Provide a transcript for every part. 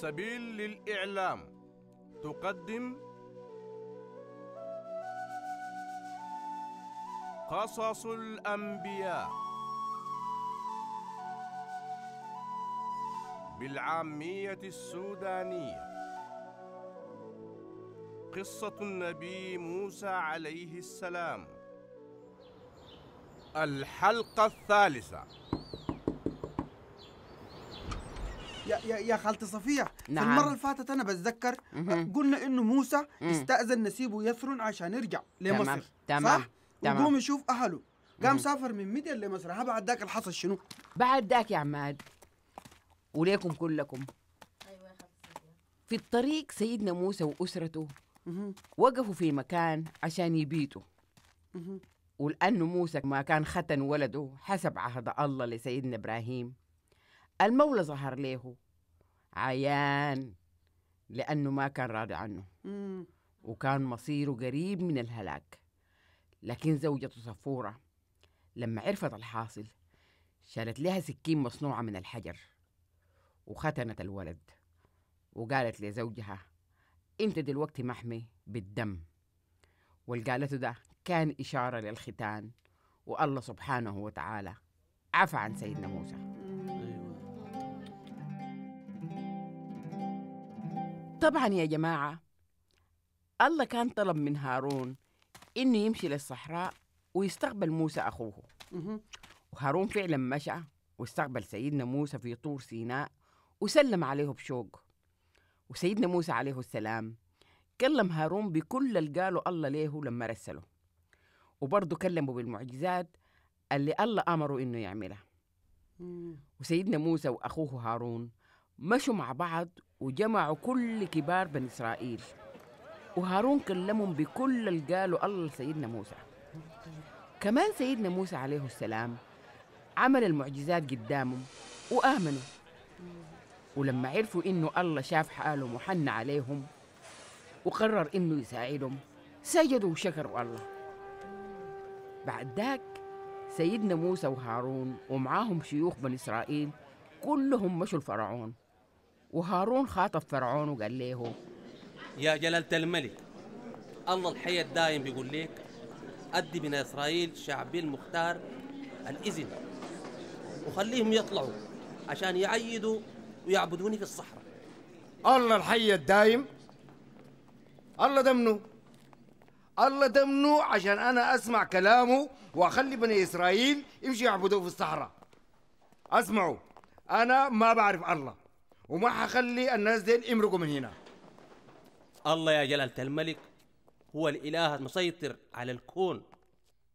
سبيل للإعلام تقدم قصص الأنبياء بالعامية السودانية قصة النبي موسى عليه السلام الحلقة الثالثة يا يا يا خالتي صفية نعم. المره اللي فاتت انا بتذكر قلنا انه موسى مم. استاذن نسيبه يثرن عشان يرجع لمصر تمام تمام صح؟ تمام وقوم يشوف اهله قام سافر من مدين لمصر ها بعد ذاك الحصل شنو؟ بعد ذاك يا عماد وليكم كلكم ايوه في الطريق سيدنا موسى واسرته وقفوا في مكان عشان يبيتوا ولأنه موسى ما كان ختن ولده حسب عهد الله لسيدنا إبراهيم المولى ظهر له عيان لأنه ما كان راضي عنه مم. وكان مصيره قريب من الهلاك لكن زوجته صفورة لما عرفت الحاصل شالت لها سكين مصنوعة من الحجر وختنت الولد وقالت لزوجها انت دلوقتي محمي بالدم والقالته ده كان إشارة للختان والله سبحانه وتعالى عفى عن سيدنا موسى طبعا يا جماعة الله كان طلب من هارون إنه يمشي للصحراء ويستقبل موسى أخوه وهارون فعلا مشى واستقبل سيدنا موسى في طور سيناء وسلم عليه بشوق وسيدنا موسى عليه السلام كلم هارون بكل اللي قاله الله ليه لما رسله وبرضه كلمه بالمعجزات اللي الله أمره إنه يعملها وسيدنا موسى وأخوه هارون مشوا مع بعض وجمعوا كل كبار بني إسرائيل وهارون كلمهم بكل اللي قالوا الله لسيدنا موسى كمان سيدنا موسى عليه السلام عمل المعجزات قدامهم وآمنوا ولما عرفوا إنه الله شاف حالهم وحن عليهم وقرر إنه يساعدهم سجدوا وشكروا الله بعد ذاك سيدنا موسى وهارون ومعاهم شيوخ بني إسرائيل كلهم مشوا الفرعون وهارون خاطب فرعون وقال له يا جلالة الملك الله الحي الدايم بيقول لك أدي بنا إسرائيل شعبي المختار الإذن وخليهم يطلعوا عشان يعيدوا ويعبدوني في الصحراء الله الحي الدايم الله دمنه الله دمنه عشان أنا أسمع كلامه وأخلي بني إسرائيل يمشي يعبدوه في الصحراء اسمعوا أنا ما بعرف الله وما حخلي الناس دين يمرقوا من هنا الله يا جلالة الملك هو الإله المسيطر على الكون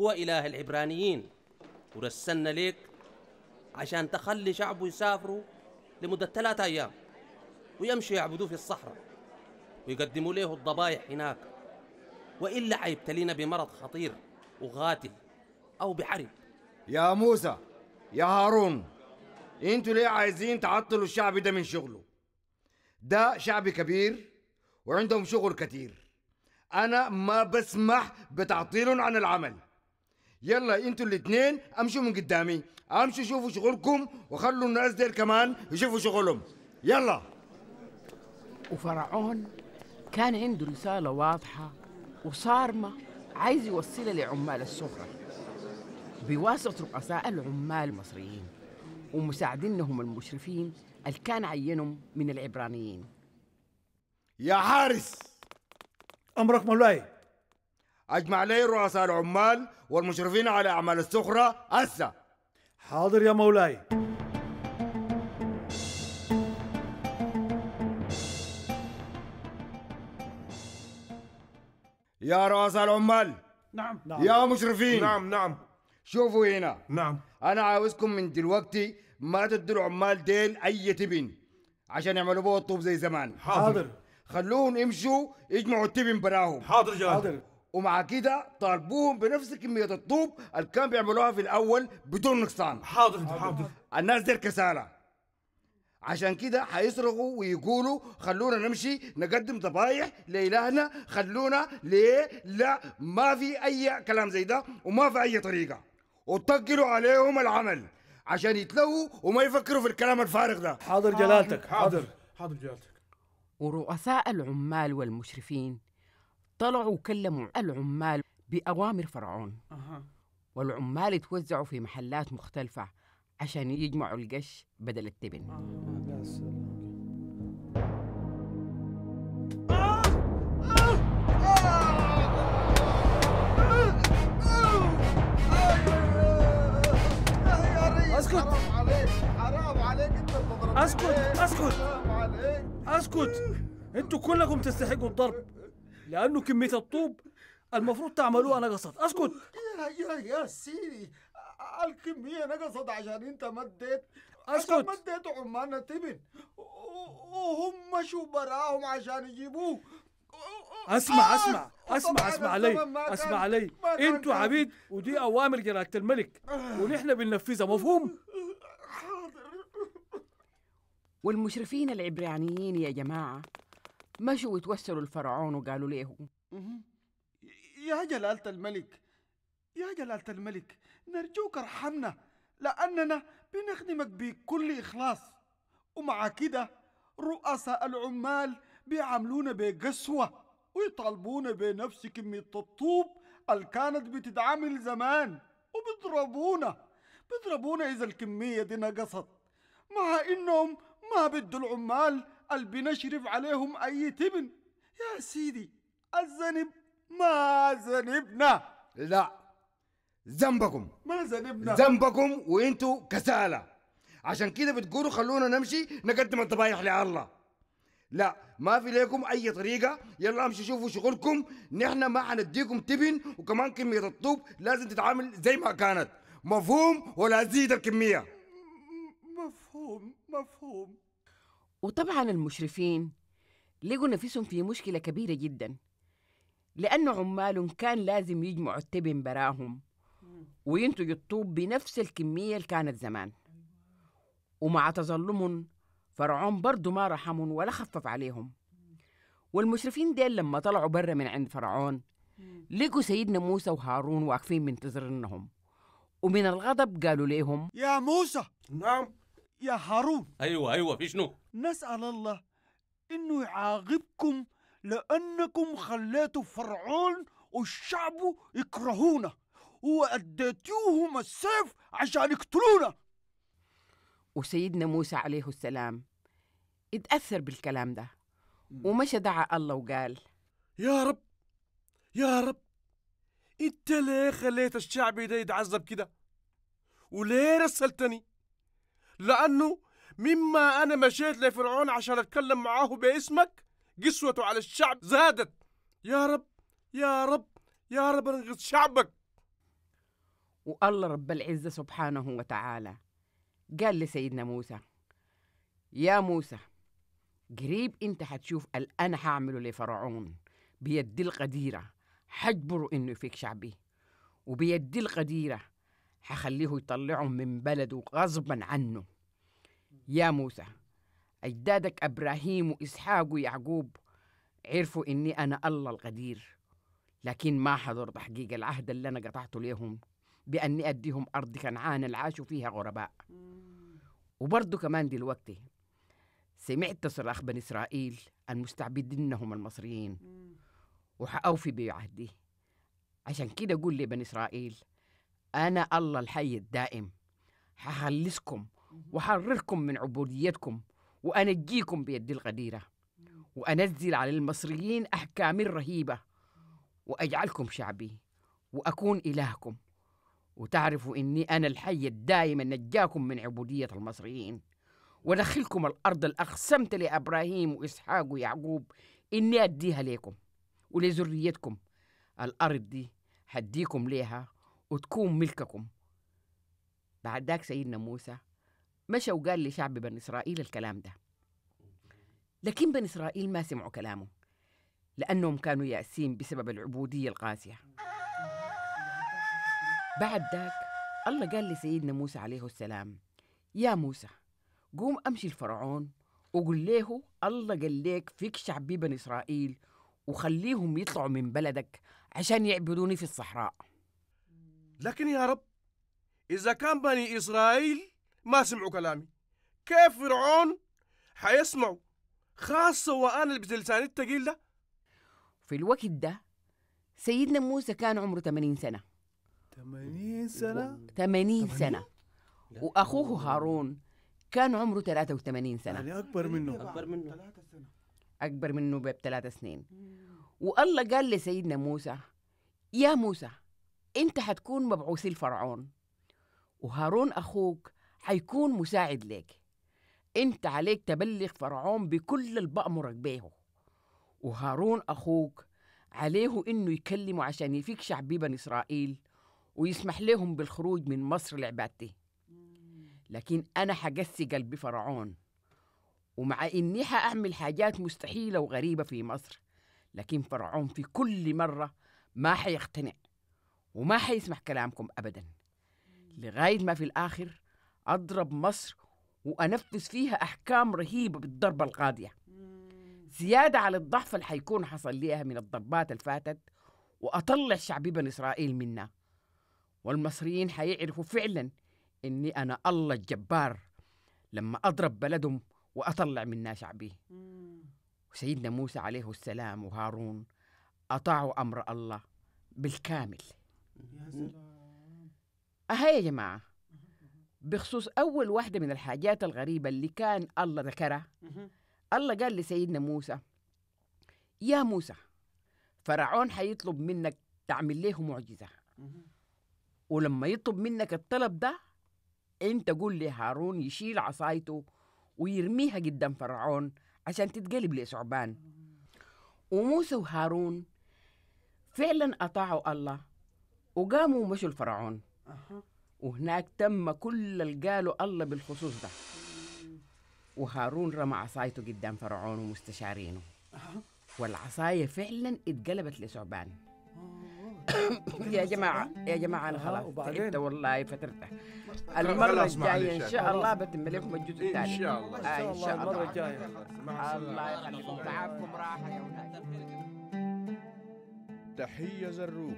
هو إله العبرانيين ورسلنا ليك عشان تخلي شعبه يسافروا لمدة ثلاثة أيام ويمشوا يعبدوه في الصحراء ويقدموا له الضبايح هناك وإلا عيبتلينا بمرض خطير وغاتل أو بحرب يا موسى يا هارون انتوا ليه عايزين تعطلوا الشعب ده من شغله ده شعب كبير وعندهم شغل كتير انا ما بسمح بتعطيلهم عن العمل يلا انتوا الاثنين امشوا من قدامي امشوا شوفوا شغلكم وخلوا الناس ديل كمان يشوفوا شغلهم يلا وفرعون كان عنده رسالة واضحة وصارمة عايز يوصلها لعمال السفرة بواسطة رؤساء العمال المصريين ومساعدينهم المشرفين اللي كان عينهم من العبرانيين يا حارس أمرك مولاي أجمع لي رؤساء العمال والمشرفين على أعمال السخرة هسه حاضر يا مولاي يا رؤساء العمال نعم نعم يا مشرفين نعم نعم شوفوا هنا نعم أنا عاوزكم من دلوقتي ما تدوا عمال ديل اي تبن عشان يعملوا بوه الطوب زي زمان حاضر خلوهم يمشوا يجمعوا التبن براهم حاضر جاهز حاضر ومع كده طالبوهم بنفس كمية الطوب اللي كان بيعملوها في الأول بدون نقصان حاضر حاضر, حاضر. الناس دي الكسالة عشان كده حيصرخوا ويقولوا خلونا نمشي نقدم ذبايح لإلهنا خلونا ليه لا ما في أي كلام زي ده وما في أي طريقة وتقلوا عليهم العمل عشان يتلووا وما يفكروا في الكلام الفارغ ده حاضر جلالتك حاضر حاضر جلالتك ورؤساء العمال والمشرفين طلعوا وكلموا العمال بأوامر فرعون والعمال اتوزعوا في محلات مختلفة عشان يجمعوا القش بدل التبن آه. اسكت حرام عليك حرام عليك انت اللي اسكت اسكت حرام عليك اسكت انتوا كلكم تستحقوا الضرب لانه كميه الطوب المفروض تعملوها نقصت اسكت يا يا يا سيدي الكميه نقصت عشان انت مديت اسكت عشان مديت عمان تبن وهم شو براهم عشان يجيبوه اسمع آه، اسمع اسمع اسمع علي اسمع علي انتوا عبيد ودي اوامر جلاله الملك ونحن بننفذها مفهوم والمشرفين العبرانيين يا جماعه مشوا وتوسلوا الفرعون وقالوا له يا جلاله الملك يا جلاله الملك نرجوك ارحمنا لاننا بنخدمك بكل اخلاص ومع كده رؤساء العمال بيعاملونا بقسوة ويطالبونا بنفس كمية الطوب اللي كانت بتتعمل زمان وبيضربونا بيضربونا إذا الكمية دي نقصت مع إنهم ما بدوا العمال اللي بنشرف عليهم أي تبن يا سيدي الذنب ما ذنبنا لا ذنبكم ما ذنبنا ذنبكم وانتوا كسالى عشان كده بتقولوا خلونا نمشي نقدم الذبايح لله لا ما في لكم اي طريقه يلا امشوا شوفوا شغلكم نحن ما حنديكم تبن وكمان كميه الطوب لازم تتعامل زي ما كانت مفهوم ولا تزيد الكميه مفهوم مفهوم وطبعا المشرفين لقوا نفسهم في مشكله كبيره جدا لأن عمالهم كان لازم يجمعوا التبن براهم وينتجوا الطوب بنفس الكمية اللي كانت زمان ومع تظلمهم فرعون برضه ما رحمهم ولا خفف عليهم والمشرفين ديل لما طلعوا برا من عند فرعون لقوا سيدنا موسى وهارون واقفين منتظرينهم ومن الغضب قالوا ليهم يا موسى نعم يا هارون ايوه ايوه في شنو نسال الله انه يعاقبكم لانكم خليتوا فرعون والشعب يكرهونا واديتوهم السيف عشان يقتلونا وسيدنا موسى عليه السلام اتأثر بالكلام ده ومشى دعا الله وقال يا رب يا رب انت ليه خليت الشعب ده يتعذب كده وليه رسلتني لانه مما انا مشيت لفرعون عشان اتكلم معاه باسمك قسوته على الشعب زادت يا رب يا رب يا رب انقذ شعبك والله رب العزه سبحانه وتعالى قال لسيدنا موسى يا موسى قريب انت حتشوف انا حعمله لفرعون بيدي القديره حجبره انه يفك شعبي وبيدي القديره حخليه يطلعهم من بلده غصبا عنه يا موسى اجدادك ابراهيم واسحاق ويعقوب عرفوا اني انا الله القدير لكن ما حضر تحقيق العهد اللي انا قطعته ليهم بأني أديهم أرض كنعان العاشوا فيها غرباء وبرضه كمان دلوقتي سمعت صراخ بني إسرائيل المستعبدين هم المصريين وحأوفي بعهدي عشان كده قول لي بني إسرائيل أنا الله الحي الدائم ححلسكم وحرركم من عبوديتكم وأنجيكم بيدي القديرة وأنزل على المصريين أحكامي الرهيبة وأجعلكم شعبي وأكون إلهكم وتعرفوا إني أنا الحي الدائم نجاكم من عبودية المصريين ودخلكم الأرض الأقسمت لأبراهيم وإسحاق ويعقوب إني أديها لكم ولذريتكم الأرض دي هديكم ليها وتكون ملككم بعد ذاك سيدنا موسى مشى وقال لشعب بني إسرائيل الكلام ده لكن بني إسرائيل ما سمعوا كلامه لأنهم كانوا يأسين بسبب العبودية القاسية بعد ذاك الله قال لسيدنا موسى عليه السلام يا موسى قوم أمشي الفرعون وقل له الله قال لك فيك شعبي بني إسرائيل وخليهم يطلعوا من بلدك عشان يعبدوني في الصحراء لكن يا رب إذا كان بني إسرائيل ما سمعوا كلامي كيف فرعون حيسمعوا خاصة وأنا اللي بلساني التقيل ده في الوقت ده سيدنا موسى كان عمره 80 سنة 80 سنة 80 سنة وأخوه هارون كان عمره 83 سنة يعني أكبر منه أكبر منه أكبر منه بثلاث سنين والله قال لسيدنا موسى يا موسى أنت حتكون مبعوث الفرعون وهارون أخوك حيكون مساعد لك أنت عليك تبلغ فرعون بكل البأمرك بيه وهارون أخوك عليه إنه يكلمه عشان يفيك شعبي بني إسرائيل ويسمح لهم بالخروج من مصر لعبادته لكن أنا حجسي قلبي فرعون ومع إني حأعمل حاجات مستحيلة وغريبة في مصر لكن فرعون في كل مرة ما حيقتنع وما حيسمح كلامكم أبدا لغاية ما في الآخر أضرب مصر وأنفذ فيها أحكام رهيبة بالضربة القاضية زيادة على الضعف اللي حيكون حصل ليها من الضربات اللي فاتت وأطلع شعبي بن إسرائيل منها والمصريين حيعرفوا فعلا إني أنا الله الجبار لما أضرب بلدهم وأطلع منها شعبي وسيدنا موسى عليه السلام وهارون أطاعوا أمر الله بالكامل يا سلام أهي يا جماعة بخصوص أول واحدة من الحاجات الغريبة اللي كان الله ذكرها الله قال لسيدنا موسى يا موسى فرعون حيطلب منك تعمل له معجزة ولما يطلب منك الطلب ده انت قول لهارون يشيل عصايته ويرميها قدام فرعون عشان تتقلب لثعبان وموسى وهارون فعلا أطاعوا الله وقاموا ومشوا لفرعون وهناك تم كل اللي قالوا الله بالخصوص ده وهارون رمى عصايته قدام فرعون ومستشارينه والعصاية فعلا اتقلبت لثعبان يا جماعه يا جماعه انا خلاص تعبت والله فترته المره الجايه ان شاء الله بتم لكم الجزء الثاني ان شاء الله ان شاء الله المره الجايه الله يخليكم تعبكم راحه يا ولاد تحيه زروق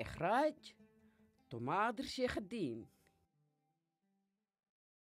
إخراج طماطر شيخ الدين